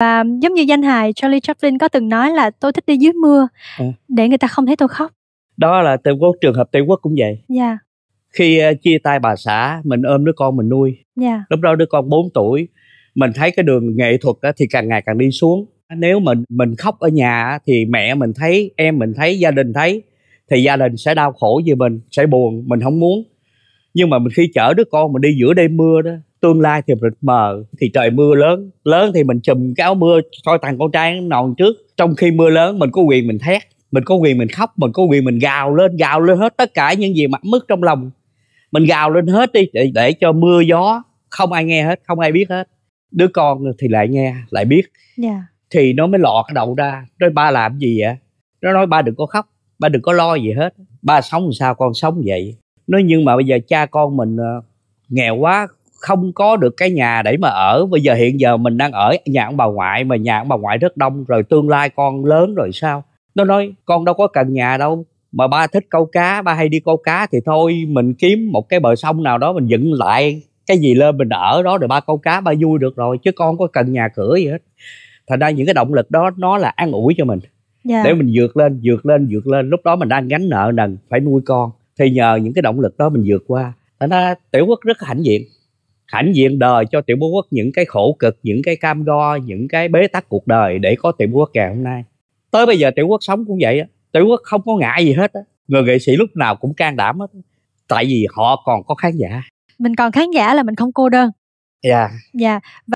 Và giống như danh hài Charlie Chaplin có từng nói là tôi thích đi dưới mưa à. để người ta không thấy tôi khóc. Đó là Tây Quốc, trường hợp Tây Quốc cũng vậy. Yeah. Dạ. Khi uh, chia tay bà xã, mình ôm đứa con mình nuôi. Yeah. Dạ. Lúc đó đứa con 4 tuổi, mình thấy cái đường nghệ thuật uh, thì càng ngày càng đi xuống. Nếu mình mình khóc ở nhà thì mẹ mình thấy, em mình thấy, gia đình thấy thì gia đình sẽ đau khổ vì mình, sẽ buồn, mình không muốn. Nhưng mà mình khi chở đứa con mình đi giữa đêm mưa đó tương lai thì rực mờ thì trời mưa lớn lớn thì mình chùm cái áo mưa thôi thằng con trai nó nòn trước trong khi mưa lớn mình có quyền mình thét mình có quyền mình khóc mình có quyền mình gào lên gào lên hết tất cả những gì mặn ấm trong lòng mình gào lên hết đi để, để cho mưa gió không ai nghe hết không ai biết hết đứa con thì lại nghe lại biết yeah. Dạ. thì nó mới lọt đầu ra nói ba làm gì vậy nó nói ba đừng có khóc ba đừng có lo gì hết ba sống làm sao con sống vậy nói nhưng mà bây giờ cha con mình uh, nghèo quá không có được cái nhà để mà ở bây giờ hiện giờ mình đang ở nhà ông bà ngoại mà nhà ông bà ngoại rất đông rồi tương lai con lớn rồi sao nó nói con đâu có cần nhà đâu mà ba thích câu cá ba hay đi câu cá thì thôi mình kiếm một cái bờ sông nào đó mình dựng lại cái gì lên mình ở đó rồi ba câu cá ba vui được rồi chứ con có cần nhà cửa gì hết thành ra những cái động lực đó nó là an ủi cho mình yeah. Dạ. để mình vượt lên vượt lên vượt lên lúc đó mình đang gánh nợ nần phải nuôi con thì nhờ những cái động lực đó mình vượt qua thành ra tiểu quốc rất hãnh diện hãnh diện đời cho tiểu phú quốc những cái khổ cực những cái cam go những cái bế tắc cuộc đời để có tiểu phú quốc ngày hôm nay tới bây giờ tiểu quốc sống cũng vậy á tiểu quốc không có ngại gì hết á người nghệ sĩ lúc nào cũng can đảm hết tại vì họ còn có khán giả mình còn khán giả là mình không cô đơn dạ yeah. dạ yeah.